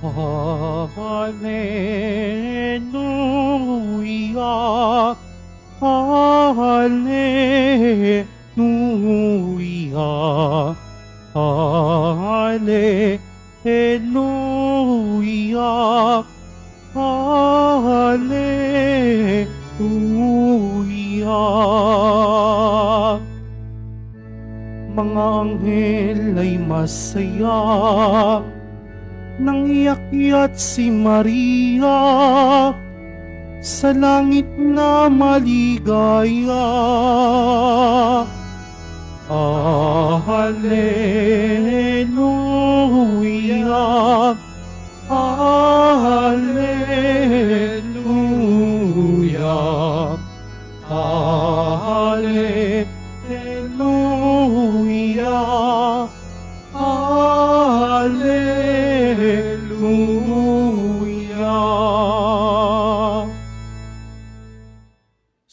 Hallelujah, Hallelujah, Hallelujah, Hallelujah. Mga anghel ay masaya, nang iakyat si Maria sa langit na maligaya. Ah, Hallelujah! Ah, Hallelujah! Hallelujah!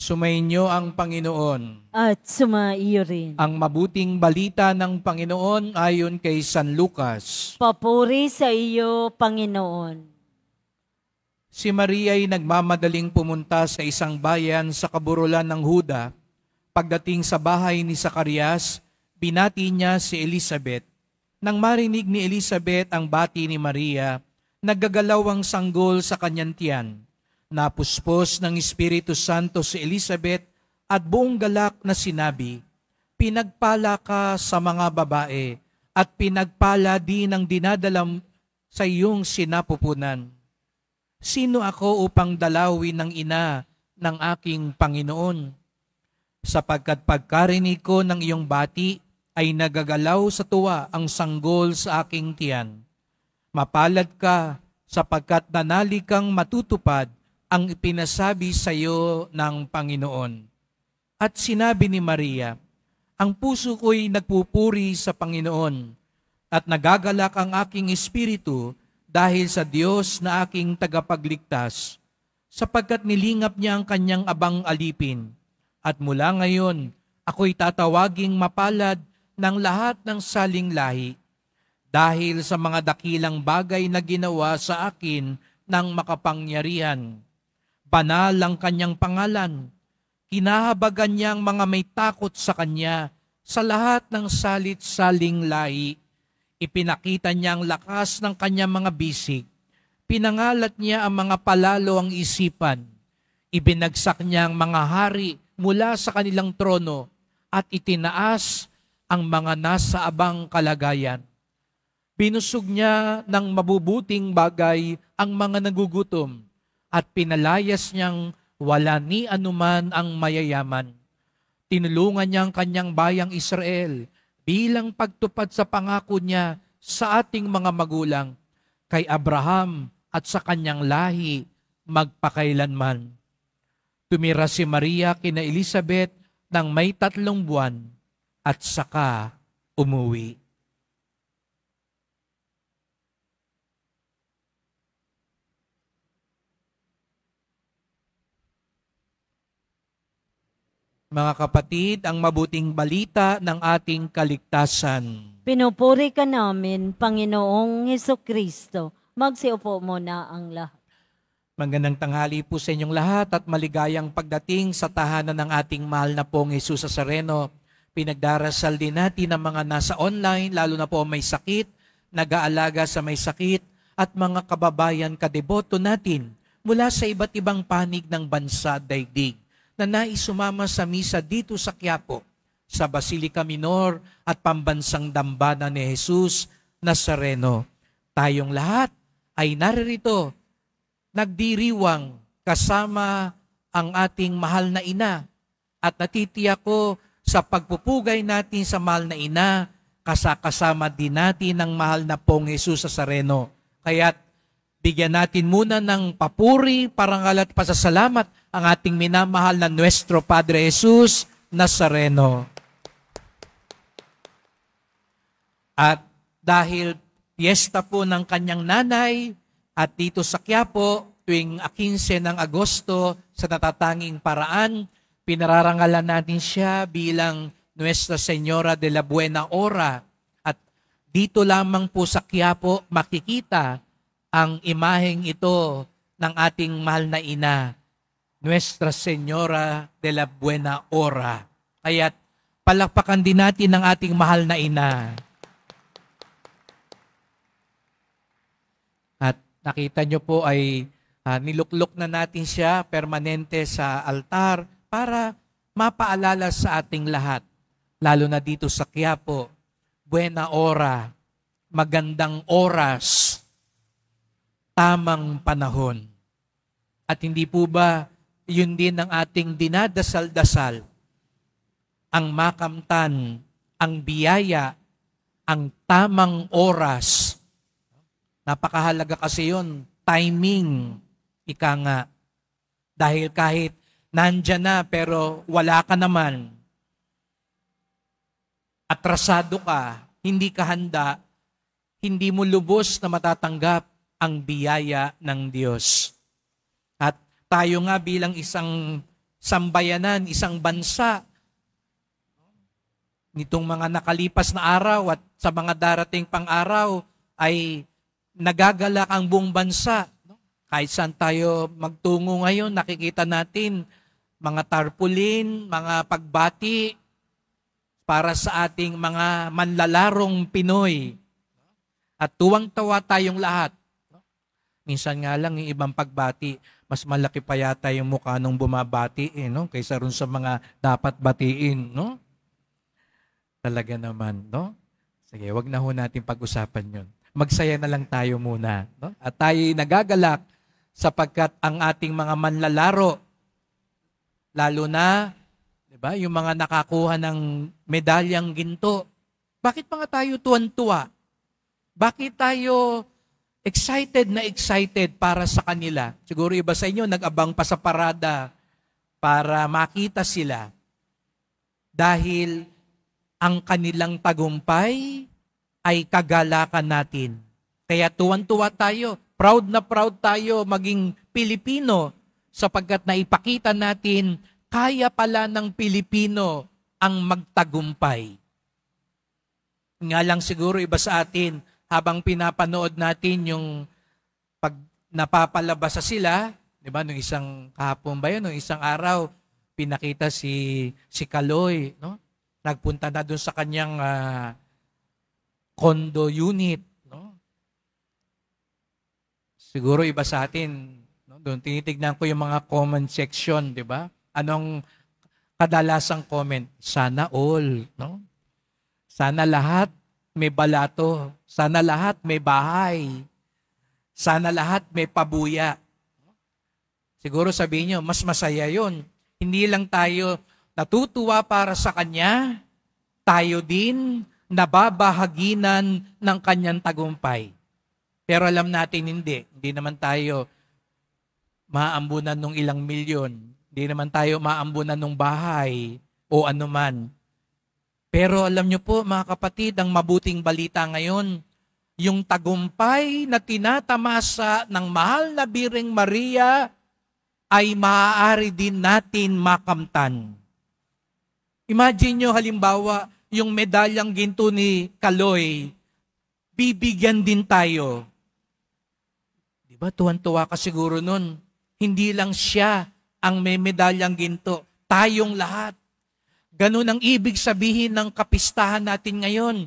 Sumainyo ang Panginoon. At sumaiyo rin. Ang mabuting balita ng Panginoon ayon kay San Lucas. Papuri sa iyo, Panginoon. Si Maria ay nagmamadaling pumunta sa isang bayan sa kaburulan ng Huda. Pagdating sa bahay ni Sakarias, binati niya si Elizabeth. Nang marinig ni Elizabeth ang bati ni Maria, naggagalaw ang sanggol sa kanyang tiyan Napuspos ng Espiritu Santo si Elizabeth at buong galak na sinabi, Pinagpala ka sa mga babae at pinagpala din ang dinadalam sa iyong sinapupunan. Sino ako upang dalawin ng ina ng aking Panginoon? Sapagkat pagkarinig ko ng iyong bati ay nagagalaw sa tuwa ang sanggol sa aking tiyan. Mapalad ka sapagkat nanali kang matutupad ang pinasabi sa iyo ng Panginoon. At sinabi ni Maria, Ang puso ko'y nagpupuri sa Panginoon, at nagagalak ang aking espiritu dahil sa Diyos na aking tagapagligtas, sapagkat nilingap niya ang kanyang abang alipin. At mula ngayon, ako'y tatawaging mapalad ng lahat ng saling lahi, dahil sa mga dakilang bagay na ginawa sa akin ng makapangyarihan. Banal ang kanyang pangalan. Kinahabagan niya ang mga may takot sa kanya sa lahat ng salit-saling lahi. Ipinakita niya ang lakas ng kanyang mga bisig. Pinangalat niya ang mga palalo ang isipan. Ibinagsak niya ang mga hari mula sa kanilang trono at itinaas ang mga nasa abang kalagayan. Binusog niya ng mabubuting bagay ang mga nagugutom at pinalayas niyang wala ni anuman ang mayayaman. Tinulungan niya ang kanyang bayang Israel bilang pagtupad sa pangako niya sa ating mga magulang kay Abraham at sa kanyang lahi magpakailanman. Tumira si Maria kina Elizabeth nang may tatlong buwan at saka umuwi. Mga kapatid, ang mabuting balita ng ating kaligtasan. Pinupuri ka namin, Panginoong Heso Kristo. Magsiupo na ang lahat. Magandang tanghali po sa inyong lahat at maligayang pagdating sa tahanan ng ating mahal na pong Yesus sa Sareno. Pinagdarasal din natin ang mga nasa online, lalo na po may sakit, nag-aalaga sa may sakit, at mga kababayan kadeboto natin mula sa iba't ibang panig ng bansa daigdig na naisumama sa misa dito sa Quiapo, sa Basilica Minor at pambansang dambana ni Jesus Nazareno. Tayong lahat ay naririto, nagdiriwang kasama ang ating mahal na ina at natitiyak ko sa pagpupugay natin sa mahal na ina, kasakasama din natin ang mahal na pong Jesus Nazareno. Kaya't bigyan natin muna ng papuri, parangal at pasasalamat ang ating minamahal na Nuestro Padre Jesus Nazareno. At dahil piyesta po ng kanyang nanay at dito sa Quiapo, tuwing 15 ng Agosto sa natatanging paraan, pinararangalan natin siya bilang Nuestra Señora de la Buena Hora. At dito lamang po sa Quiapo makikita ang imaheng ito ng ating mahal na ina Nuestra Señora de la Buena Hora. Kaya't palakpakan din natin ang ating mahal na ina. At nakita nyo po ay uh, niluklok na natin siya permanente sa altar para mapaalala sa ating lahat, lalo na dito sa Quiapo, buena Hora, magandang oras, tamang panahon. At hindi po ba yun din ang ating dinadasal-dasal. Ang makamtan, ang biyaya, ang tamang oras. Napakahalaga kasi yun, timing, ika nga. Dahil kahit nandyan na pero wala ka naman, atrasado ka, hindi ka handa, hindi mo lubos na matatanggap ang biyaya ng Diyos. Tayo nga bilang isang sambayanan, isang bansa, nitong mga nakalipas na araw at sa mga darating pang araw ay nagagalak ang buong bansa. Kahit saan tayo magtungo ngayon, nakikita natin mga tarpulin, mga pagbati para sa ating mga manlalarong Pinoy. At tuwang-tawa tayong lahat. Minsan nga lang yung ibang pagbati, mas malaki pa yata yung mukha nung bumabati eh, no? kaysa rin sa mga dapat batiin. No? Talaga naman. No? Sige, wag na ho natin pag-usapan yun. Magsaya na lang tayo muna. No? At tayo nagagalak sapagkat ang ating mga manlalaro, lalo na di ba, yung mga nakakuha ng medalyang ginto, bakit mga tayo tuwan-tuwa? Bakit tayo excited na excited para sa kanila. Siguro iba sa inyo nag-abang pa sa parada para makita sila dahil ang kanilang tagumpay ay kagalakan natin. Kaya tuwan-tuwa tayo, proud na proud tayo maging Pilipino sapagkat naipakita natin kaya pala ng Pilipino ang magtagumpay. Nga lang siguro iba sa atin, habang pinapanood natin yung pag napapalabas sa sila, 'di ba, nung isang kahapon ba 'yun, nung isang araw pinakita si si Kaloy, no? Nagpunta na doon sa kanyang uh, condo unit, no? Siguro iba sa atin, no? Doon tinitignan ko yung mga comment section, 'di ba? Anong kadalasang comment? Sana all, no? Sana lahat may balato sana lahat may bahay. Sana lahat may pabuya. Siguro sabihin nyo, mas masaya yon. Hindi lang tayo natutuwa para sa Kanya, tayo din nababahaginan ng Kanyang tagumpay. Pero alam natin hindi. Hindi naman tayo maambunan ng ilang milyon. Hindi naman tayo maambunan ng bahay o anuman. Pero alam nyo po mga kapatid, ang mabuting balita ngayon, yung tagumpay na tinatamasa ng mahal na Biring Maria ay maaari din natin makamtan. Imagine nyo halimbawa yung medalyang ginto ni Kaloy, bibigyan din tayo. Di ba tuwan-tuwa ka siguro nun? Hindi lang siya ang may medalyang ginto, tayong lahat Ganun ang ibig sabihin ng kapistahan natin ngayon.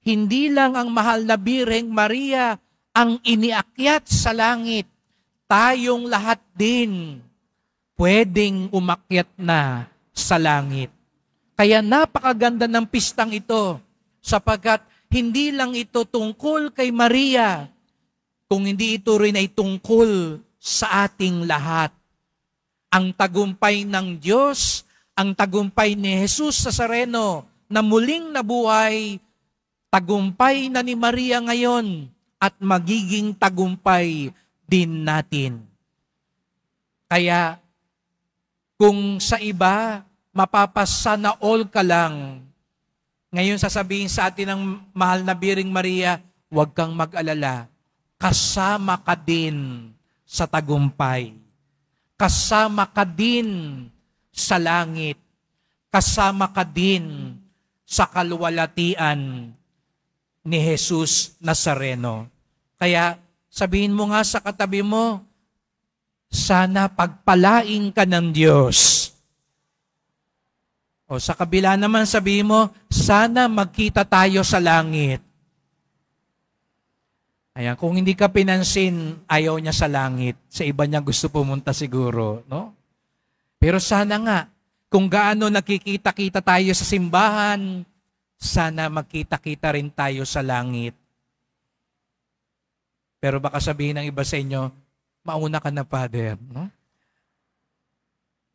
Hindi lang ang mahal na Birheng Maria ang iniakyat sa langit. Tayong lahat din pwedeng umakyat na sa langit. Kaya napakaganda ng pistang ito sapagkat hindi lang ito tungkol kay Maria, kung hindi ito rin ay tungkol sa ating lahat. Ang tagumpay ng Diyos ang tagumpay ni Jesus sa Sareno na muling nabuhay, tagumpay na ni Maria ngayon at magiging tagumpay din natin. Kaya kung sa iba mapapasana all ka lang, ngayon sasabihin sa atin ng mahal na Biring Maria, huwag kang mag-alala, kasama ka din sa tagumpay. Kasama ka din sa langit. Kasama ka din sa kaluwalatian ni Jesus Nazareno. Kaya sabihin mo nga sa katabi mo, sana pagpalain ka ng Diyos. O sa kabila naman sabihin mo, sana magkita tayo sa langit. Ayan, kung hindi ka pinansin, ayaw niya sa langit. Sa iba niya gusto pumunta siguro, no? Pero sana nga, kung gaano nakikita-kita tayo sa simbahan, sana magkita-kita rin tayo sa langit. Pero baka sabihin ng iba sa inyo, mauna ka na, Father. No?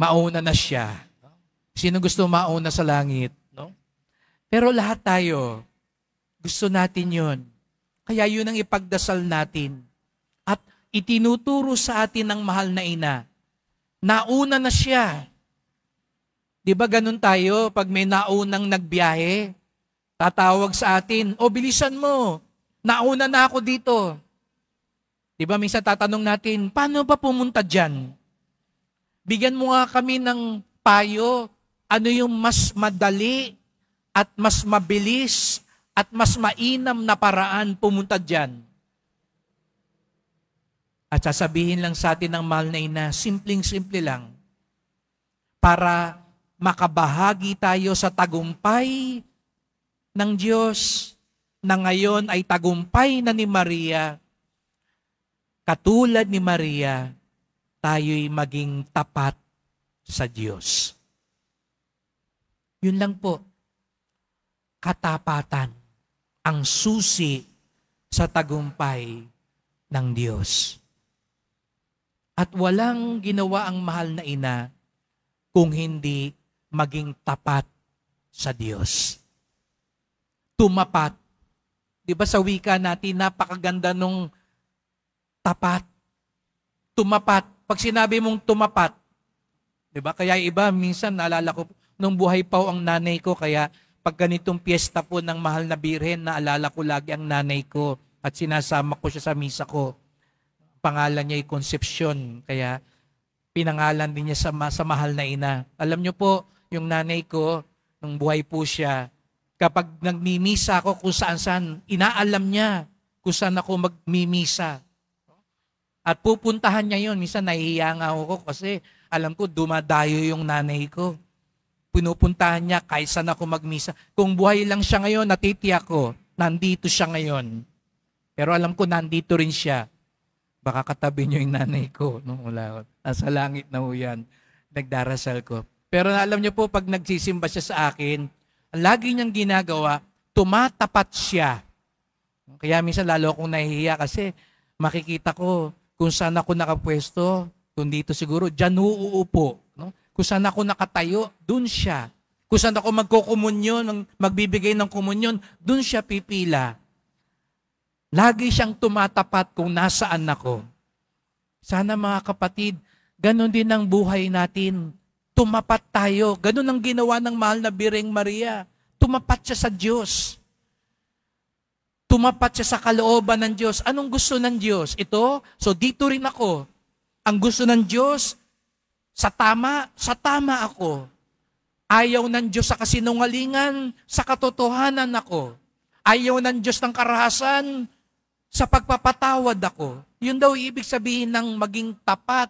Mauna na siya. Sino gusto mauna sa langit? No? Pero lahat tayo, gusto natin yon. Kaya yun ang ipagdasal natin. At itinuturo sa atin ng mahal na ina Nauna na siya. Di ba ganun tayo pag may naunang nagbiyahe? Tatawag sa atin, o bilisan mo, nauna na ako dito. Di ba minsan tatanong natin, paano ba pumunta dyan? Bigyan mo nga kami ng payo, ano yung mas madali at mas mabilis at mas mainam na paraan pumunta dyan. At sasabihin lang sa atin ng mahal na ina, simpleng-simple lang, para makabahagi tayo sa tagumpay ng Diyos na ngayon ay tagumpay na ni Maria. Katulad ni Maria, tayo'y maging tapat sa Diyos. Yun lang po. Katapatan ang susi sa tagumpay ng Diyos. At walang ginawa ang mahal na ina kung hindi maging tapat sa Diyos. Tumapat. Di ba sa wika natin, napakaganda nung tapat. Tumapat. Pag sinabi mong tumapat, di ba? Kaya iba, minsan naalala ko, nung buhay pa ang nanay ko, kaya pag ganitong piyesta po ng mahal na birhen, naalala ko lagi ang nanay ko at sinasama ko siya sa misa ko pangalan niya ay Concepcion. Kaya pinangalan din niya sa, sa mahal na ina. Alam niyo po, yung nanay ko, nung buhay po siya, kapag nagmimisa ako kung saan saan, inaalam niya kung saan ako magmimisa. At pupuntahan niya yon Minsan nahihiya nga ako kasi alam ko dumadayo yung nanay ko. Pinupuntahan niya kahit saan ako magmisa. Kung buhay lang siya ngayon, natitiyak ko, nandito siya ngayon. Pero alam ko, nandito rin siya baka katabi niyo yung nanay ko nung ulawat. Nasa langit na ho yan. Nagdarasal ko. Pero alam niyo po, pag nagsisimba siya sa akin, lagi niyang ginagawa, tumatapat siya. Kaya minsan lalo akong nahihiya kasi makikita ko kung saan ako nakapwesto, kung dito siguro, dyan uuupo. No? Kung saan ako nakatayo, dun siya. Kung saan ako magkukumunyon, magbibigay ng kumunyon, dun siya pipila. Lagi siyang tumatapat kung nasaan ako. Sana mga kapatid, ganun din ang buhay natin. Tumapat tayo. Ganun ang ginawa ng mahal na Bireng Maria. Tumapat siya sa Diyos. Tumapat siya sa kalooban ng Diyos. Anong gusto ng Diyos? Ito, so dito rin ako. Ang gusto ng Diyos, sa tama, sa tama ako. Ayaw ng Diyos sa kasinungalingan, sa katotohanan ako. Ayaw ng Diyos ng karahasan, sa pagpapatawad ako, yun daw ibig sabihin ng maging tapat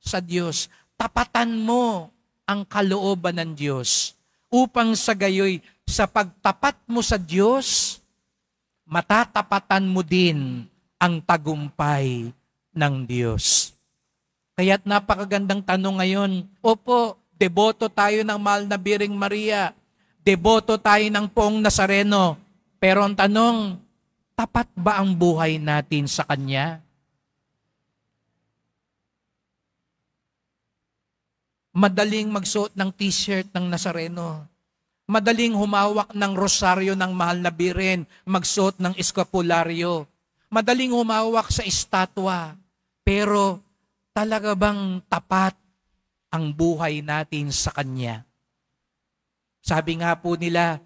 sa Diyos. Tapatan mo ang kalooban ng Diyos upang sa gayoy sa pagtapat mo sa Diyos, matatapatan mo din ang tagumpay ng Diyos. Kaya't napakagandang tanong ngayon, Opo, deboto tayo ng mahal na Biring Maria, deboto tayo ng Poong Nazareno, pero ang tanong, Tapat ba ang buhay natin sa Kanya? Madaling magsuot ng t-shirt ng Nazareno. Madaling humawak ng rosaryo ng mahal na biren, magsuot ng eskapularyo. Madaling humawak sa estatwa. Pero talaga bang tapat ang buhay natin sa Kanya? Sabi nga po nila,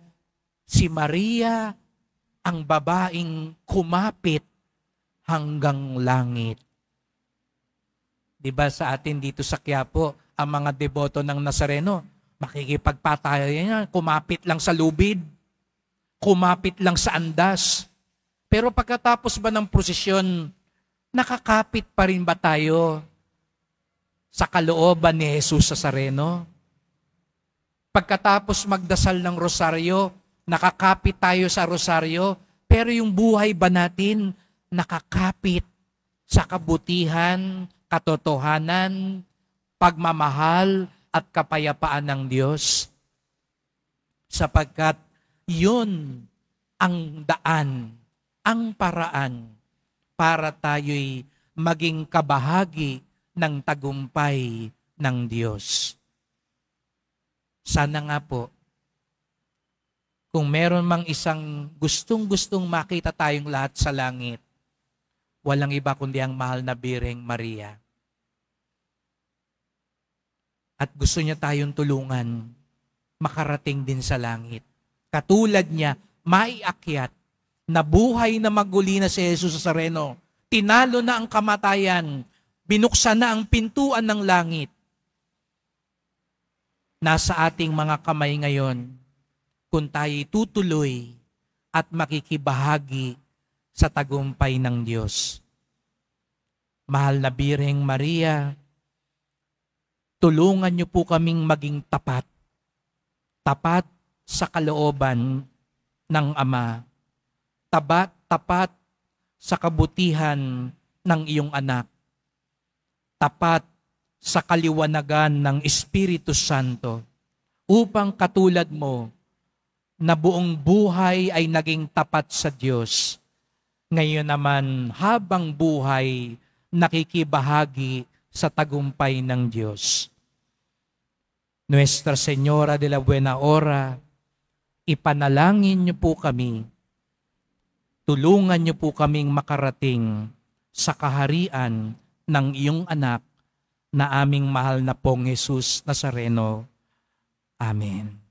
si Maria ang babaeng kumapit hanggang langit. 'Di ba sa atin dito sa Quiapo, ang mga deboto ng Nazareno, makikipagpatayo niya, kumapit lang sa lubid, kumapit lang sa andas. Pero pagkatapos ba ng prosesyon, nakakapit pa rin ba tayo sa kalooban ni Jesus sa Sareno? Pagkatapos magdasal ng rosaryo, nakakapit tayo sa rosaryo, pero yung buhay ba natin nakakapit sa kabutihan, katotohanan, pagmamahal at kapayapaan ng Diyos? Sapagkat yun ang daan, ang paraan para tayo'y maging kabahagi ng tagumpay ng Diyos. Sana nga po kung meron mang isang gustong-gustong makita tayong lahat sa langit, walang iba kundi ang mahal na Bireng Maria. At gusto niya tayong tulungan makarating din sa langit. Katulad niya, maiakyat na buhay na maguli na si Jesus sa Sareno. Tinalo na ang kamatayan, binuksan na ang pintuan ng langit. Nasa ating mga kamay ngayon kung tayo'y tutuloy at makikibahagi sa tagumpay ng Diyos. Mahal na Birheng Maria, tulungan niyo po kaming maging tapat. Tapat sa kalooban ng Ama. Tabat, tapat sa kabutihan ng iyong anak. Tapat sa kaliwanagan ng Espiritu Santo upang katulad mo na buong buhay ay naging tapat sa Diyos. Ngayon naman, habang buhay, nakikibahagi sa tagumpay ng Diyos. Nuestra Señora de la Buena Hora, ipanalangin niyo po kami. Tulungan niyo po kaming makarating sa kaharian ng iyong anak na aming mahal na pong Jesus Nazareno. Amen.